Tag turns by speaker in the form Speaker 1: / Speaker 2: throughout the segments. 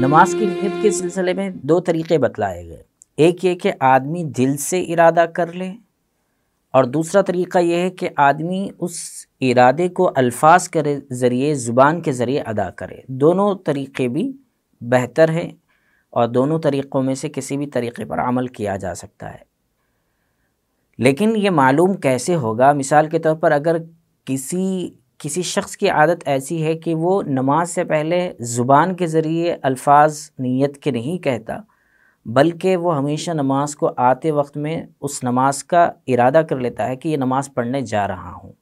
Speaker 1: नमाज की नीयत के सिलसिले में दो तरीके बतलाए गए एक ये कि आदमी दिल से इरादा कर ले और दूसरा तरीका यह है कि आदमी उस इरादे को अल्फाज के ज़रिए ज़ुबान के ज़रिए अदा करे दोनों तरीक़े भी बेहतर हैं और दोनों तरीक़ों में से किसी भी तरीक़े पर अमल किया जा सकता है लेकिन ये मालूम कैसे होगा मिसाल के तौर पर अगर किसी किसी शख्स की आदत ऐसी है कि वो नमाज से पहले ज़ुबान के ज़रिए अल्फाज नीयत के नहीं कहता बल्कि वो हमेशा नमाज को आते वक्त में उस नमाज का इरादा कर लेता है कि ये नमाज़ पढ़ने जा रहा हूँ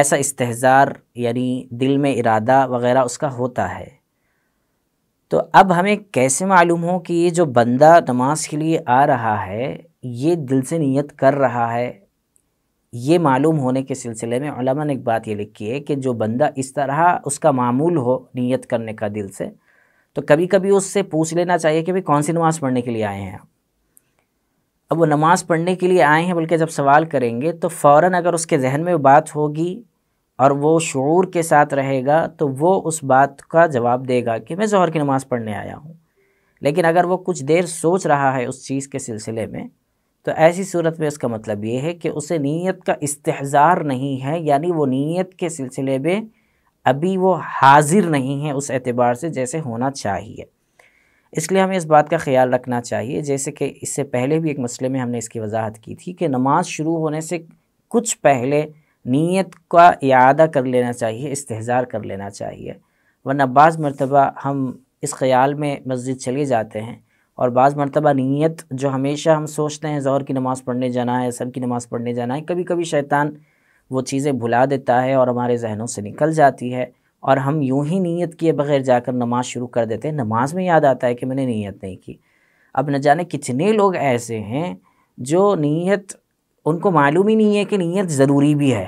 Speaker 1: ऐसा इस्तेजार यानी दिल में इरादा वगैरह उसका होता है तो अब हमें कैसे मालूम हो कि ये जो बंदा नमाज के लिए आ रहा है ये दिल से नीयत कर रहा है ये मालूम होने के सिलसिले में ने एक बात ये लिखी है कि जो बंदा इस तरह उसका मामूल हो नियत करने का दिल से तो कभी कभी उससे पूछ लेना चाहिए कि भाई कौन सी नमाज़ पढ़ने के लिए आए हैं अब वो नमाज़ पढ़ने के लिए आए हैं बल्कि जब सवाल करेंगे तो फ़ौर अगर उसके जहन में बात होगी और वो शुरू के साथ रहेगा तो वो उस बात का जवाब देगा कि मैं जहर की नमाज़ पढ़ने आया हूँ लेकिन अगर वो कुछ देर सोच रहा है उस चीज़ के सिलसिले में तो ऐसी सूरत में उसका मतलब ये है कि उसे नीयत का इस्तेजार नहीं है यानी वो नीयत के सिलसिले में अभी वो हाजिर नहीं है उस एतबार से जैसे होना चाहिए इसलिए हमें इस बात का ख्याल रखना चाहिए जैसे कि इससे पहले भी एक मसले में हमने इसकी वजाहत की थी कि नमाज शुरू होने से कुछ पहले नीयत का इरादा कर लेना चाहिए इस्तेजार कर लेना चाहिए वरना बाज़ मरतबा हम इस ख्याल में मस्जिद चले जाते हैं और बाज़ मरतबा नीयत जो हमेशा हम सोचते हैं ज़ोर की नमाज़ पढ़ने जाना है सब की नमाज़ पढ़ने जाना है कभी कभी शैतान वो चीज़ें भुला देता है और हमारे जहनों से निकल जाती है और हम यूं ही नीयत किए बगैर जाकर नमाज़ शुरू कर देते हैं नमाज में याद आता है कि मैंने नीयत नहीं की अब न जाने कितने लोग ऐसे हैं जो नीयत उनको मालूम ही नहीं है कि नीयत ज़रूरी भी है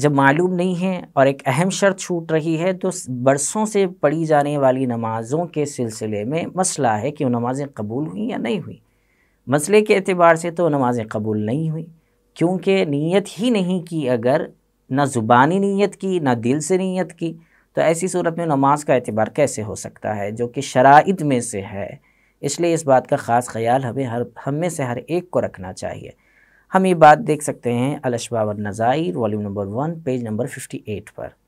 Speaker 1: जब मालूम नहीं है और एक अहम शर्त छूट रही है तो बरसों से पढ़ी जाने वाली नमाज़ों के सिलसिले में मसला है कि वो नमाज़ें कबूल हुई या नहीं हुई मसले के अतबार से तो नमाज़ें कबूल नहीं हुई क्योंकि नीयत ही नहीं की अगर ना ज़ुबानी नीयत की ना दिल से नीयत की तो ऐसी सूरत में नमाज का अतबार कैसे हो सकता है जो कि शराइत में से है इसलिए इस बात का ख़ास ख्याल हमें हर हम में से हर एक को रखना चाहिए हम ये बात देख सकते हैं अलशबा नज़ाइर volume number one page number fifty eight पर